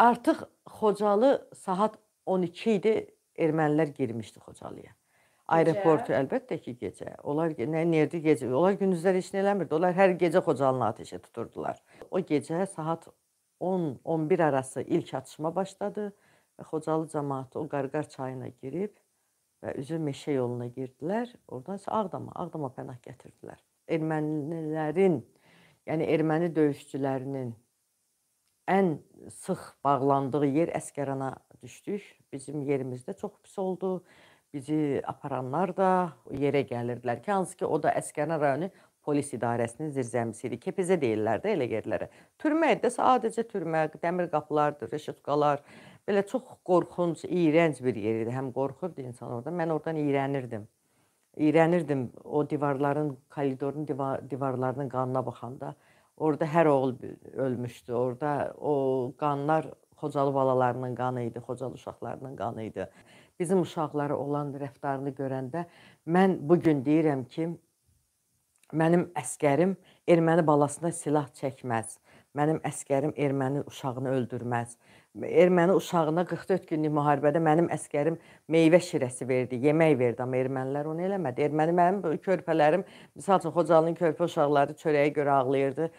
Artıq Xocalı saat 12 idi, ermənilər girmişdi Xocalıya. Aeroportu əlbəttə ki, gecə. Onlar nə nerdə gecə? Onlar gündüzlər heç nə eləmirdi. Onlar hər gecə Xocalını atəşə tuturdular. O gecə saat 10-11 arası ilk atışma başladı və Xocalı cəmaəti o Qarqar çayına girib və üzü meşə yoluna girdilər. Oradan isə Ağdama, Ağdama pənah gətirdilər. Ermənilərin, yəni erməni döyüşçülərinin ən sıx bağlandığı yer Əsgərana düşdük. Bizim yerimizdə çox pis oldu. Bizi aparanlar da yerə gəlirdilər ki, hansı ki o da Əsgəran rayonu polis idarəsinin zirzəmisi idi. Kepizə deyirlər də elə yerlərə. Türmə idi, sadəcə türmə, dəmir qapılardır, rəşətqalar. Belə çox qorxunc, iyrənc bir yer idi. Həm qorxurdu insan orada. Mən oradan iyrənirdim. İyrənirdim o divarların, koridorun divar, divarlarının qanına baxanda. Orada hər oğul ölmüşdü. Orada o qanlar Xocalı balalarının qanı idi, Xocalı uşaqlarının qanı idi. Bizim uşaqlara olan rəftarını görəndə mən bu gün deyirəm ki, mənim əskərim erməni balasına silah çəkməz. Mənim əskərim erməni uşağını öldürməz. Erməni uşağına 44 günlük müharibədə mənim əskərim meyvə şirəsi verdi, yemək verdi, amma ermənilər onu eləmədi. Erməni mənim körpələrim, məsəl üçün Xocalının körpə uşaqları çörəyə görə ağlayırdı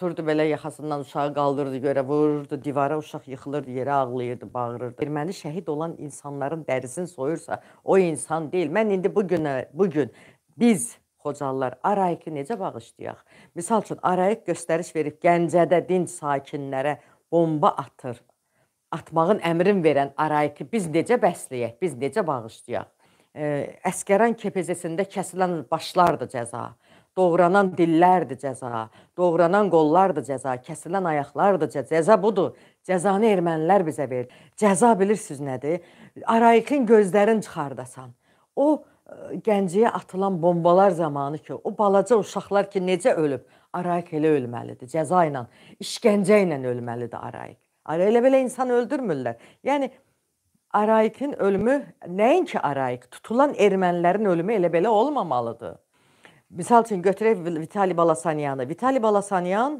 tuturdu belə yaxasından uşağı qaldırdı görə vururdu divara, uşaq yıxılırdı yerə, ağlayırdı, bağırırdı. Erməni şəhid olan insanların dərisini soyursa, o insan deyil. Mən indi bu günə, bu gün biz Xocalılar Arayiki necə bağışlayaq? Məsəl üçün Arayik göstəriş verib Gəncədə dinc sakinlərə bomba atır. Atmağın əmrin verən Arayiki biz necə bəsləyək? Biz necə bağışlayaq? Ə, Əskəran kepezəsində kəsilən başlardı cəza. Doğranan dillərdir cəza, doğranan qollardır cəza, kəsilən ayaqlardır cəza. Cəza budur. Cəzanı ermənilər bizə verir. Cəza bilirsiniz nədir? Araikin gözlərin çıxardasan. O e, gəncəyə atılan bombalar zamanı ki, o balaca uşaqlar ki, necə ölüb? Araik elə ölməlidir, cəza ilə, işgəncə ilə ölməlidir Araik. Ara elə belə insan öldürmürlər. Yəni Araikin ölümü nəinki Araik, tutulan ermənilərin ölümü elə belə olmamalıdır. Misal üçün götürək Vitali Balasanyanı. Vitali Balasanyan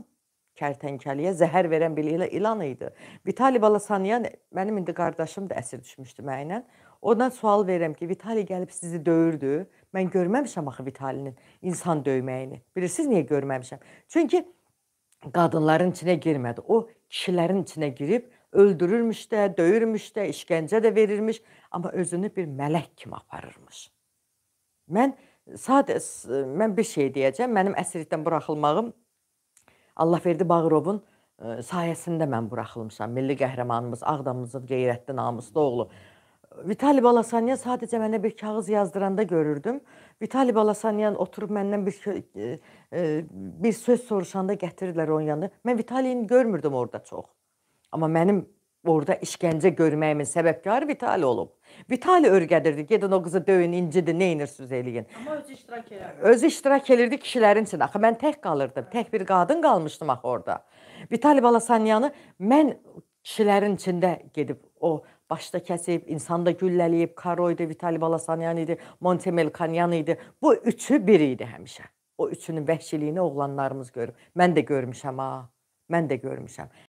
kərtənkəliyə zəhər verən bir ilan idi. Vitali Balasanyan mənim indi qardaşım da əsir düşmüşdü mənlə. Ondan sual verirəm ki, Vitali gəlib sizi döyürdü. Mən görməmişəm axı Vitalinin insan döyməyini. Bilirsiniz niyə görməmişəm? Çünki qadınların içinə girmədi. O kişilərin içinə girib öldürürmüş də, döyürmüş də, işgəncə də verirmiş, amma özünü bir mələk kimi aparırmış. Mən Sadə mən bir şey deyəcəm. Mənim əsirlikdən buraxılmağım Allahverdi Bağırovun e, sayəsində mən buraxılmışam. Milli qəhrəmanımız, Ağdamımızın qeyrətli namuslu oğlu Vitali Balasanyan sadəcə mənə bir kağız yazdıranda görürdüm. Vitali Balasanyan oturub məndən bir e, e, bir söz soruşanda gətirirlər onun yanına. Mən Vitalini görmürdüm orada çox. Amma mənim orada işgəncə görməyimin səbəbkarı Vitali olub. Vitali örgədirdi. Gedin o qızı döyün, incidi, nə edirsiniz eləyin. Amma özü iştirak edirdi. Özü iştirak edirdi kişilərin içində. Axı mən tək qalırdım. Tək bir qadın qalmışdım axı orada. Vitali Balasanyanı mən kişilərin içində gedib o başda kəsib, insanda güllələyib, Karoydu, Vitali Balasanyan idi, Montemel Kanyan idi. Bu üçü bir idi həmişə. O üçünün vəhşiliyini oğlanlarımız görüb. Mən də görmüşəm ha. Mən də görmüşəm.